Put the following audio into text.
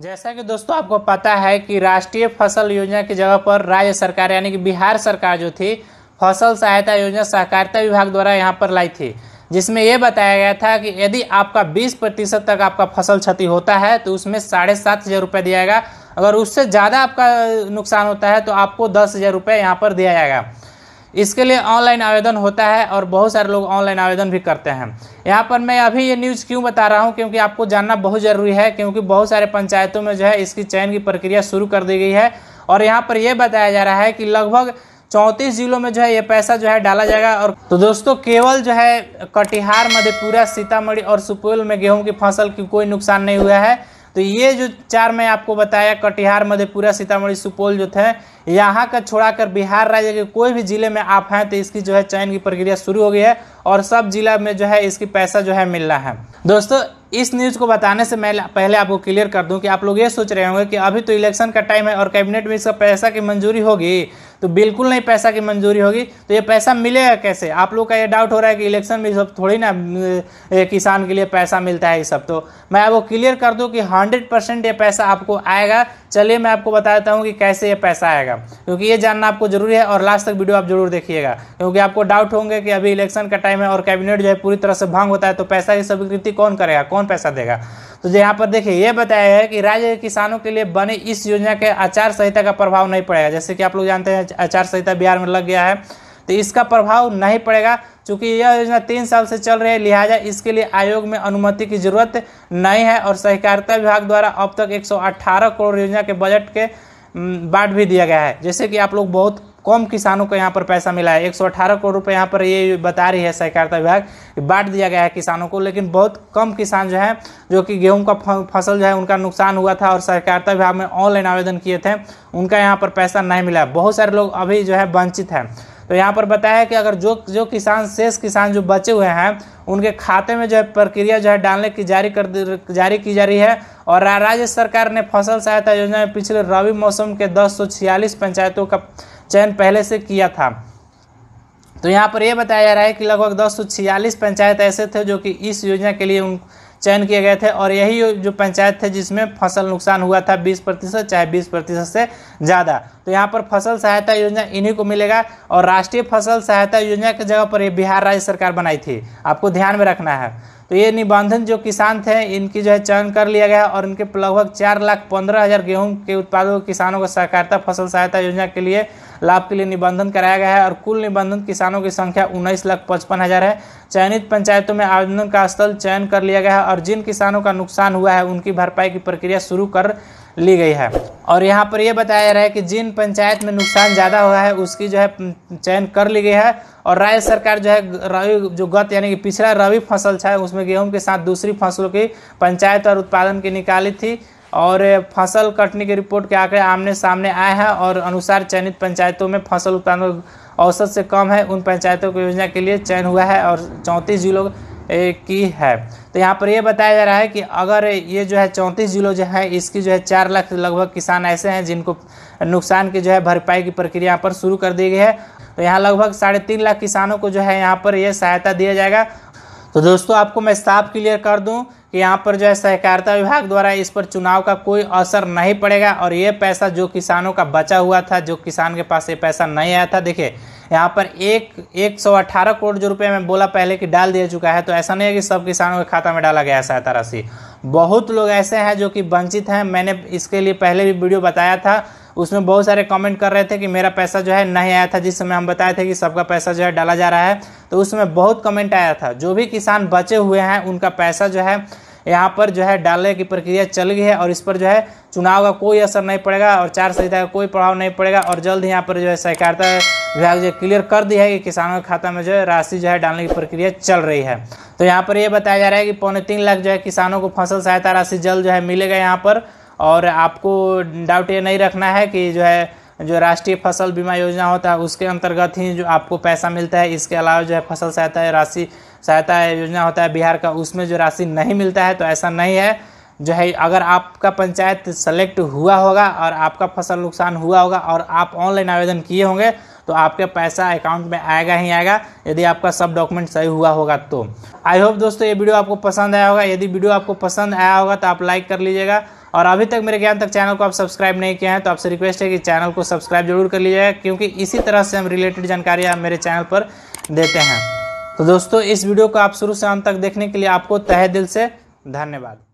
जैसा कि दोस्तों आपको पता है कि राष्ट्रीय फसल योजना की जगह पर राज्य सरकार यानी कि बिहार सरकार जो थी फसल सहायता योजना सहकारिता विभाग द्वारा यहाँ पर लाई थी जिसमें यह बताया गया था कि यदि आपका 20 प्रतिशत तक आपका फसल क्षति होता है तो उसमें साढ़े सात हज़ार रुपये दिया जाएगा अगर उससे ज़्यादा आपका नुकसान होता है तो आपको दस हज़ार रुपये यहाँ पर दिया जाएगा इसके लिए ऑनलाइन आवेदन होता है और बहुत सारे लोग ऑनलाइन आवेदन भी करते हैं यहाँ पर मैं अभी ये न्यूज़ क्यों बता रहा हूँ क्योंकि आपको जानना बहुत ज़रूरी है क्योंकि बहुत सारे पंचायतों में जो है इसकी चयन की प्रक्रिया शुरू कर दी गई है और यहाँ पर यह बताया जा रहा है कि लगभग चौंतीस जिलों में जो है ये पैसा जो है डाला जाएगा और तो दोस्तों केवल जो है कटिहार मधेपुरा सीतामढ़ी और सुपौल में गेहूं की फसल की कोई नुकसान नहीं हुआ है तो ये जो चार मैं आपको बताया कटिहार मधेपुरा सीतामढ़ी सुपौल जो थे यहाँ का छोड़ाकर बिहार राज्य के कोई भी जिले में आप हैं तो इसकी जो है चयन की प्रक्रिया शुरू हो गई है और सब जिला में जो है इसकी पैसा जो है मिल रहा है दोस्तों इस न्यूज़ को बताने से मैं पहले आपको क्लियर कर दूं कि आप लोग ये सोच रहे होंगे कि अभी तो इलेक्शन का टाइम है और कैबिनेट में इसका पैसा की मंजूरी होगी तो बिल्कुल नहीं पैसा की मंजूरी होगी तो ये पैसा मिलेगा कैसे आप लोग का ये डाउट हो रहा है कि इलेक्शन में सब थोड़ी ना किसान के लिए पैसा मिलता है ये सब तो मैं आपको क्लियर कर दूँ कि हंड्रेड परसेंट ये पैसा आपको आएगा चलिए मैं आपको बता देता हूँ कि कैसे ये पैसा आएगा क्योंकि ये जानना आपको जरूरी है और लास्ट तक वीडियो आप जरूर देखिएगा क्योंकि आपको डाउट होंगे कि अभी इलेक्शन का टाइम है और कैबिनेट जो है पूरी तरह से भांग होता है तो पैसा की स्वीकृति कौन करेगा कौन पैसा देगा तो यहाँ पर देखिए ये बताया है कि राज्य के किसानों के लिए बने इस योजना के आचार संहिता का प्रभाव नहीं पड़ेगा जैसे कि आप लोग जानते हैं आचार संहिता बिहार में लग गया है तो इसका प्रभाव नहीं पड़ेगा चूंकि यह योजना तीन साल से चल रही है लिहाजा इसके लिए आयोग में अनुमति की जरूरत नहीं है और सहकारिता विभाग द्वारा अब तक 118 करोड़ योजना के बजट के बांट भी दिया गया है जैसे कि आप लोग बहुत कम किसानों को यहाँ पर पैसा मिला है 118 करोड़ रुपये यहाँ पर ये बता रही है सहकारिता विभाग बांट दिया गया है किसानों को लेकिन बहुत कम किसान जो है जो कि गेहूं का फसल जो है उनका नुकसान हुआ था और सहकारिता विभाग में ऑनलाइन आवेदन किए थे उनका यहाँ पर पैसा नहीं मिला बहुत सारे लोग अभी जो है वंचित हैं तो यहाँ पर बताया कि अगर जो जो किसान शेष किसान जो बचे हुए हैं उनके खाते में जो है प्रक्रिया जो है डालने की जारी कर जारी की जा रही है और राज्य सरकार ने फसल सहायता योजना में पिछले रबी मौसम के दस पंचायतों का चयन पहले से किया था तो यहाँ पर यह बताया जा रहा है कि लगभग दस पंचायत ऐसे थे जो कि इस योजना के लिए उन चयन किए गए थे और यही जो पंचायत थे जिसमें फसल नुकसान हुआ था बीस प्रतिशत चाहे बीस प्रतिशत से ज़्यादा तो यहाँ पर फसल सहायता योजना इन्हीं को मिलेगा और राष्ट्रीय फसल सहायता योजना की जगह पर ये बिहार राज्य सरकार बनाई थी आपको ध्यान में रखना है तो ये निबंधन जो किसान थे इनकी जो है चयन कर लिया गया और इनके लगभग चार लाख पंद्रह हज़ार गेहूँ के उत्पादों किसानों को सहकारिता फसल सहायता योजना के लिए लाभ के लिए निबंधन कराया गया है और कुल निबंधन किसानों की संख्या उन्नीस लाख पचपन हज़ार है चयनित पंचायतों में आवेदन का स्थल चयन कर लिया गया है और जिन किसानों का नुकसान हुआ है उनकी भरपाई की प्रक्रिया शुरू कर ली गई है और यहाँ पर यह बताया जा रहा है कि जिन पंचायत में नुकसान ज़्यादा हुआ है उसकी जो है चयन कर ली गई है और राज्य सरकार जो है रवि जो गत यानी कि पिछला रवि फसल छा उसमें गेहूं के साथ दूसरी फसलों की पंचायत और उत्पादन की निकाली थी और फसल कटने की रिपोर्ट के आंकड़े आमने सामने आए हैं और अनुसार चयनित पंचायतों में फसल उत्पादन औसत से कम है उन पंचायतों को योजना के लिए चयन हुआ है और चौंतीस जिलों की है तो यहाँ पर यह बताया जा रहा है कि अगर ये जो है चौंतीस जिलों जो है इसकी जो है चार लाख लगभग किसान ऐसे हैं जिनको नुकसान की जो है भरपाई की प्रक्रिया यहाँ पर शुरू कर दी गई है तो यहाँ लगभग साढ़े तीन लाख किसानों को जो है यहाँ पर यह सहायता दिया जाएगा तो दोस्तों आपको मैं साफ क्लियर कर दूँ कि यहाँ पर जो है सहकारिता विभाग द्वारा इस पर चुनाव का कोई असर नहीं पड़ेगा और ये पैसा जो किसानों का बचा हुआ था जो किसान के पास ये पैसा नहीं आया था देखिए यहाँ पर एक एक सौ अट्ठारह करोड़ जो रुपये मैं बोला पहले कि डाल दिया चुका है तो ऐसा नहीं है कि सब किसानों के खाता में डाला गया सहायता राशि बहुत लोग ऐसे हैं जो कि वंचित हैं मैंने इसके लिए पहले भी वीडियो बताया था उसमें बहुत सारे कमेंट कर रहे थे कि मेरा पैसा जो है नहीं आया था जिस समय हम बताए थे कि सबका पैसा जो है डाला जा रहा है तो उसमें बहुत कमेंट आया था जो भी किसान बचे हुए हैं उनका पैसा जो है यहाँ पर जो है डालने की प्रक्रिया चल गई है और इस पर जो है चुनाव का कोई असर नहीं पड़ेगा और चार संहिता का कोई प्रभाव नहीं पड़ेगा और जल्द ही यहाँ पर जो है सहकारिता विभाग जो क्लियर कर दी है कि किसानों के खाता में जो है राशि जो है डालने की प्रक्रिया चल रही है तो यहाँ पर यह बताया जा रहा है कि पौने तीन लाख जो है किसानों को फसल सहायता राशि जल्द जो है मिलेगा यहाँ पर और आपको डाउट ये नहीं रखना है कि जो है जो राष्ट्रीय फसल बीमा योजना होता है उसके अंतर्गत ही जो आपको पैसा मिलता है इसके अलावा जो है फसल सहायता राशि सहायता योजना होता है बिहार का उसमें जो राशि नहीं मिलता है तो ऐसा नहीं है जो है अगर आपका पंचायत सेलेक्ट हुआ होगा और आपका फसल नुकसान हुआ होगा और आप ऑनलाइन आवेदन किए होंगे तो आपके पैसा अकाउंट में आएगा ही आएगा यदि आपका सब डॉक्यूमेंट सही हुआ होगा तो आई होप दोस्तों ये वीडियो आपको पसंद आया होगा यदि वीडियो आपको पसंद आया होगा तो आप लाइक कर लीजिएगा और अभी तक मेरे ज्ञान तक चैनल को आप सब्सक्राइब नहीं किया है तो आपसे रिक्वेस्ट है कि चैनल को सब्सक्राइब जरूर कर लीजिएगा क्योंकि इसी तरह से हम रिलेटेड जानकारियाँ मेरे चैनल पर देते हैं तो दोस्तों इस वीडियो को आप शुरू से अंत तक देखने के लिए आपको तहे दिल से धन्यवाद